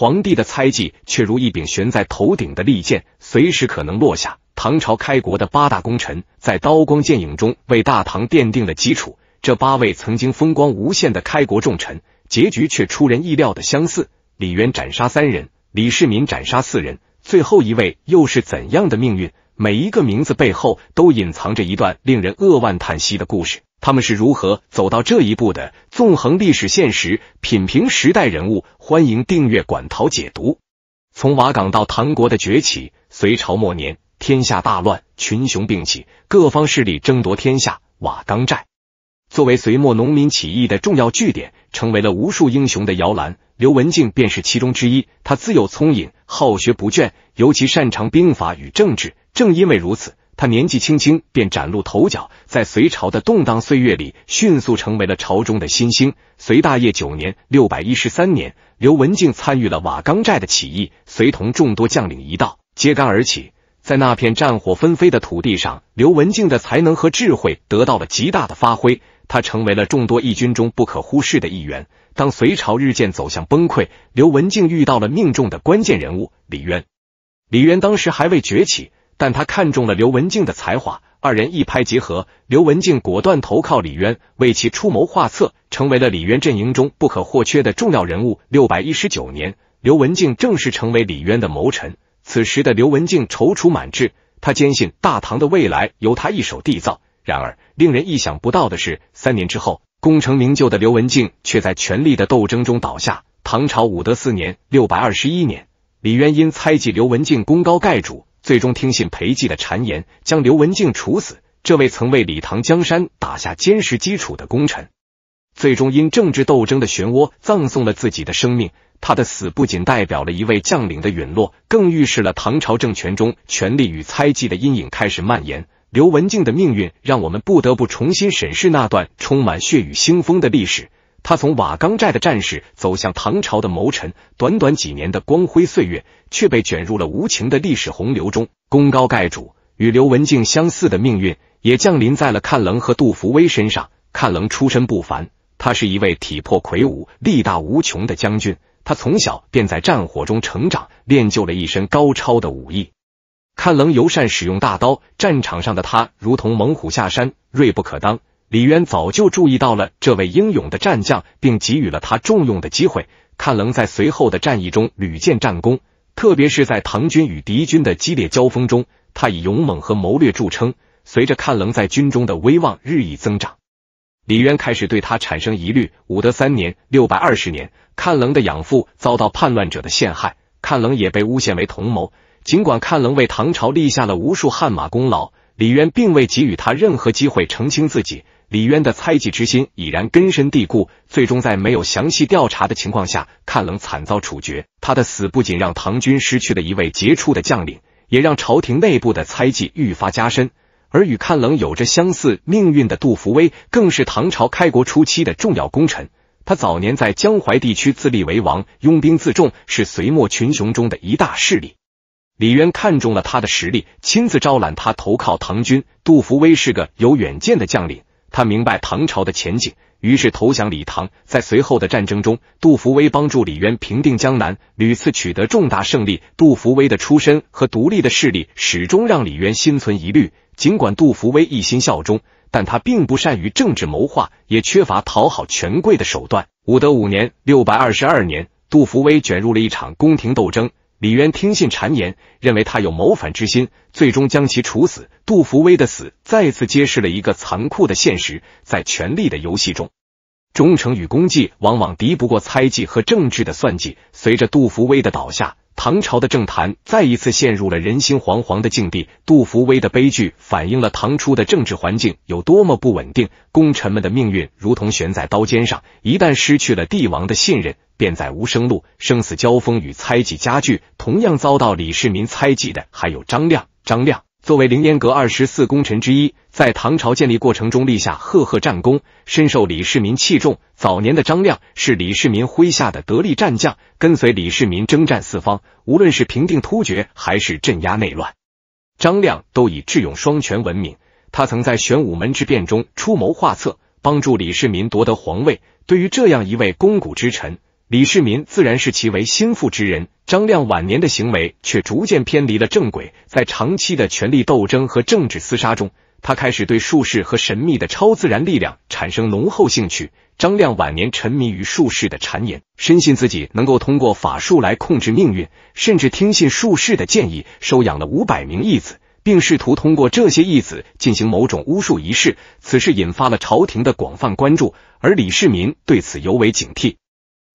皇帝的猜忌却如一柄悬在头顶的利剑，随时可能落下。唐朝开国的八大功臣，在刀光剑影中为大唐奠定了基础。这八位曾经风光无限的开国重臣，结局却出人意料的相似。李渊斩杀三人，李世民斩杀四人，最后一位又是怎样的命运？每一个名字背后都隐藏着一段令人扼腕叹息的故事。他们是如何走到这一步的？纵横历史现实，品评时代人物。欢迎订阅《馆陶解读》。从瓦岗到唐国的崛起，隋朝末年天下大乱，群雄并起，各方势力争夺天下。瓦岗寨作为隋末农民起义的重要据点，成为了无数英雄的摇篮。刘文静便是其中之一。他自幼聪颖，好学不倦，尤其擅长兵法与政治。正因为如此。他年纪轻轻便崭露头角，在隋朝的动荡岁月里，迅速成为了朝中的新星。隋大业九年（六百一十三年），刘文静参与了瓦岗寨的起义，随同众多将领一道揭竿而起。在那片战火纷飞的土地上，刘文静的才能和智慧得到了极大的发挥，他成为了众多义军中不可忽视的一员。当隋朝日渐走向崩溃，刘文静遇到了命中的关键人物李渊。李渊当时还未崛起。但他看中了刘文静的才华，二人一拍即合，刘文静果断投靠李渊，为其出谋划策，成为了李渊阵营中不可或缺的重要人物。六百一十九年，刘文静正式成为李渊的谋臣。此时的刘文静踌躇满志，他坚信大唐的未来由他一手缔造。然而，令人意想不到的是，三年之后，功成名就的刘文静却在权力的斗争中倒下。唐朝武德四年（六百二十一年），李渊因猜忌刘文静功高盖主。最终听信裴寂的谗言，将刘文静处死。这位曾为李唐江山打下坚实基础的功臣，最终因政治斗争的漩涡葬送了自己的生命。他的死不仅代表了一位将领的陨落，更预示了唐朝政权中权力与猜忌的阴影开始蔓延。刘文静的命运，让我们不得不重新审视那段充满血雨腥风的历史。他从瓦岗寨的战士走向唐朝的谋臣，短短几年的光辉岁月却被卷入了无情的历史洪流中。功高盖主，与刘文静相似的命运也降临在了阚棱和杜伏威身上。阚棱出身不凡，他是一位体魄魁梧、力大无穷的将军。他从小便在战火中成长，练就了一身高超的武艺。阚棱尤善使用大刀，战场上的他如同猛虎下山，锐不可当。李渊早就注意到了这位英勇的战将，并给予了他重用的机会。看棱在随后的战役中屡建战功，特别是在唐军与敌军的激烈交锋中，他以勇猛和谋略著称。随着看棱在军中的威望日益增长，李渊开始对他产生疑虑。武德三年（六百二十年），看棱的养父遭到叛乱者的陷害，看棱也被诬陷为同谋。尽管看棱为唐朝立下了无数汗马功劳，李渊并未给予他任何机会澄清自己。李渊的猜忌之心已然根深蒂固，最终在没有详细调查的情况下，看冷惨遭处决。他的死不仅让唐军失去了一位杰出的将领，也让朝廷内部的猜忌愈发加深。而与看冷有着相似命运的杜伏威，更是唐朝开国初期的重要功臣。他早年在江淮地区自立为王，拥兵自重，是隋末群雄中的一大势力。李渊看中了他的实力，亲自招揽他投靠唐军。杜伏威是个有远见的将领。他明白唐朝的前景，于是投降李唐。在随后的战争中，杜伏威帮助李渊平定江南，屡次取得重大胜利。杜伏威的出身和独立的势力，始终让李渊心存疑虑。尽管杜伏威一心效忠，但他并不善于政治谋划，也缺乏讨好权贵的手段。武德五年（六百二十二年），杜伏威卷入了一场宫廷斗争。李渊听信谗言，认为他有谋反之心，最终将其处死。杜伏威的死再次揭示了一个残酷的现实：在权力的游戏中，忠诚与功绩往往敌不过猜忌和政治的算计。随着杜伏威的倒下。唐朝的政坛再一次陷入了人心惶惶的境地，杜伏威的悲剧反映了唐初的政治环境有多么不稳定，功臣们的命运如同悬在刀尖上，一旦失去了帝王的信任，便再无生路，生死交锋与猜忌加剧。同样遭到李世民猜忌的还有张亮，张亮。作为凌烟阁二十四功臣之一，在唐朝建立过程中立下赫赫战功，深受李世民器重。早年的张亮是李世民麾下的得力战将，跟随李世民征战四方，无论是平定突厥还是镇压内乱，张亮都以智勇双全闻名。他曾在玄武门之变中出谋划策，帮助李世民夺得皇位。对于这样一位功古之臣，李世民自然视其为心腹之人，张亮晚年的行为却逐渐偏离了正轨。在长期的权力斗争和政治厮杀中，他开始对术士和神秘的超自然力量产生浓厚兴趣。张亮晚年沉迷于术士的谗言，深信自己能够通过法术来控制命运，甚至听信术士的建议，收养了五百名义子，并试图通过这些义子进行某种巫术仪式。此事引发了朝廷的广泛关注，而李世民对此尤为警惕。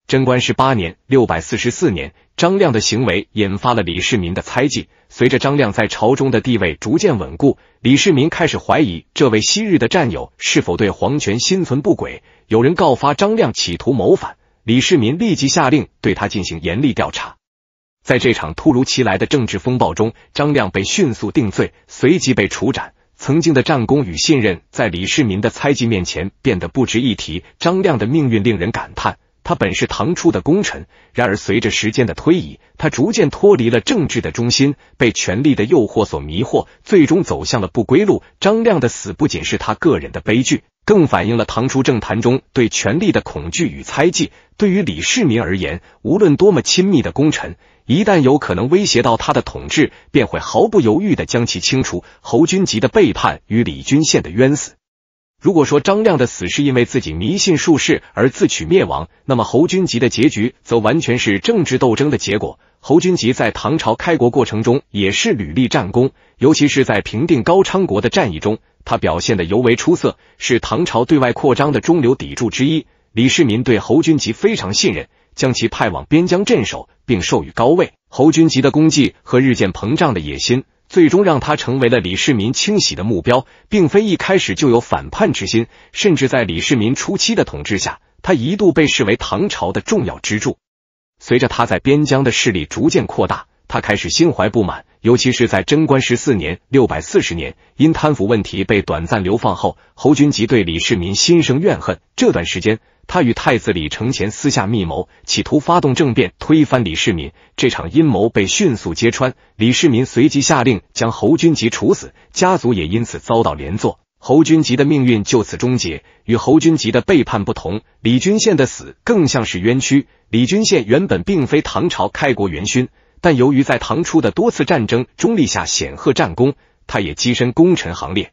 贞观十八年（六百四十四年），张亮的行为引发了李世民的猜忌。随着张亮在朝中的地位逐渐稳固，李世民开始怀疑这位昔日的战友是否对皇权心存不轨。有人告发张亮企图谋反，李世民立即下令对他进行严厉调查。在这场突如其来的政治风暴中，张亮被迅速定罪，随即被处斩。曾经的战功与信任，在李世民的猜忌面前变得不值一提。张亮的命运令人感叹。他本是唐初的功臣，然而随着时间的推移，他逐渐脱离了政治的中心，被权力的诱惑所迷惑，最终走向了不归路。张亮的死不仅是他个人的悲剧，更反映了唐初政坛中对权力的恐惧与猜忌。对于李世民而言，无论多么亲密的功臣，一旦有可能威胁到他的统治，便会毫不犹豫的将其清除。侯君集的背叛与李君羡的冤死。如果说张亮的死是因为自己迷信术士而自取灭亡，那么侯君集的结局则完全是政治斗争的结果。侯君集在唐朝开国过程中也是屡立战功，尤其是在平定高昌国的战役中，他表现的尤为出色，是唐朝对外扩张的中流砥柱之一。李世民对侯君集非常信任，将其派往边疆镇守，并授予高位。侯君集的功绩和日渐膨胀的野心。最终让他成为了李世民清洗的目标，并非一开始就有反叛之心，甚至在李世民初期的统治下，他一度被视为唐朝的重要支柱。随着他在边疆的势力逐渐扩大。他开始心怀不满，尤其是在贞观十四年（六百四十年），因贪腐问题被短暂流放后，侯君集对李世民心生怨恨。这段时间，他与太子李承乾私下密谋，企图发动政变推翻李世民。这场阴谋被迅速揭穿，李世民随即下令将侯君集处死，家族也因此遭到连坐。侯君集的命运就此终结。与侯君集的背叛不同，李君羡的死更像是冤屈。李君羡原本并非唐朝开国元勋。但由于在唐初的多次战争中立下显赫战功，他也跻身功臣行列。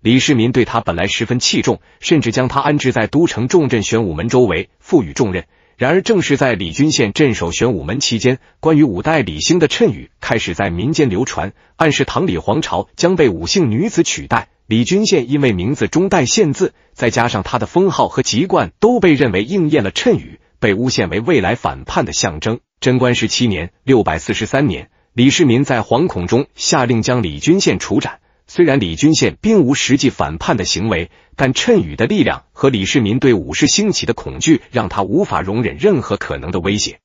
李世民对他本来十分器重，甚至将他安置在都城重镇玄武门周围，赋予重任。然而，正是在李君羡镇守玄武门期间，关于五代李兴的谶语开始在民间流传，暗示唐李皇朝将被五姓女子取代。李君羡因为名字中带“宪”字，再加上他的封号和籍贯都被认为应验了谶语，被诬陷为未来反叛的象征。贞观十七年（六百四十三年），李世民在惶恐中下令将李君羡处斩。虽然李君羡并无实际反叛的行为，但谶语的力量和李世民对武士兴起的恐惧，让他无法容忍任何可能的威胁。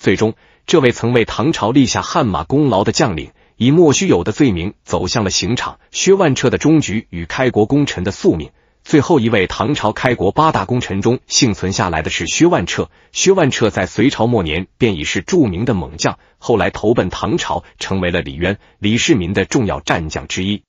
最终，这位曾为唐朝立下汗马功劳的将领，以莫须有的罪名走向了刑场。薛万彻的终局与开国功臣的宿命。最后一位唐朝开国八大功臣中幸存下来的是薛万彻。薛万彻在隋朝末年便已是著名的猛将，后来投奔唐朝，成为了李渊、李世民的重要战将之一。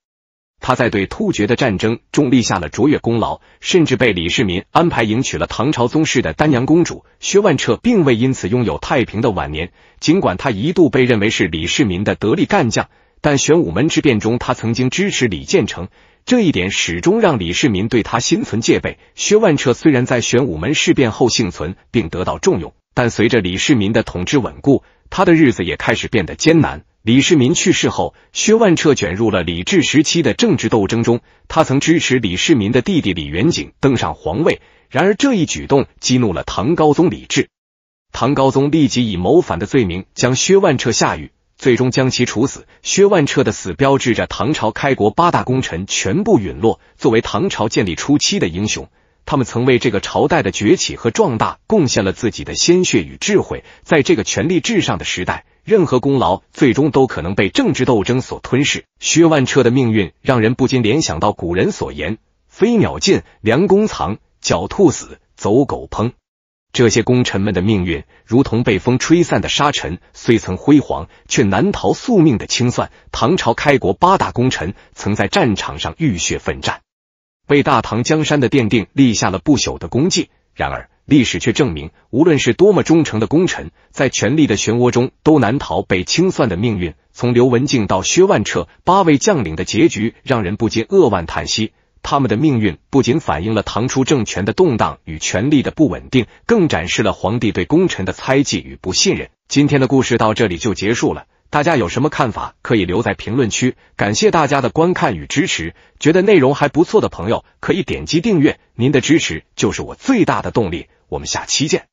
他在对突厥的战争中立下了卓越功劳，甚至被李世民安排迎娶了唐朝宗室的丹阳公主。薛万彻并未因此拥有太平的晚年，尽管他一度被认为是李世民的得力干将，但玄武门之变中，他曾经支持李建成。这一点始终让李世民对他心存戒备。薛万彻虽然在玄武门事变后幸存并得到重用，但随着李世民的统治稳固，他的日子也开始变得艰难。李世民去世后，薛万彻卷入了李治时期的政治斗争中。他曾支持李世民的弟弟李元景登上皇位，然而这一举动激怒了唐高宗李治。唐高宗立即以谋反的罪名将薛万彻下狱。最终将其处死。薛万彻的死标志着唐朝开国八大功臣全部陨落。作为唐朝建立初期的英雄，他们曾为这个朝代的崛起和壮大贡献了自己的鲜血与智慧。在这个权力至上的时代，任何功劳最终都可能被政治斗争所吞噬。薛万彻的命运让人不禁联想到古人所言：“飞鸟尽，良弓藏；狡兔死，走狗烹。”这些功臣们的命运，如同被风吹散的沙尘，虽曾辉煌，却难逃宿命的清算。唐朝开国八大功臣，曾在战场上浴血奋战，为大唐江山的奠定立下了不朽的功绩。然而，历史却证明，无论是多么忠诚的功臣，在权力的漩涡中，都难逃被清算的命运。从刘文静到薛万彻，八位将领的结局，让人不禁扼腕叹息。他们的命运不仅反映了唐初政权的动荡与权力的不稳定，更展示了皇帝对功臣的猜忌与不信任。今天的故事到这里就结束了，大家有什么看法可以留在评论区。感谢大家的观看与支持，觉得内容还不错的朋友可以点击订阅，您的支持就是我最大的动力。我们下期见。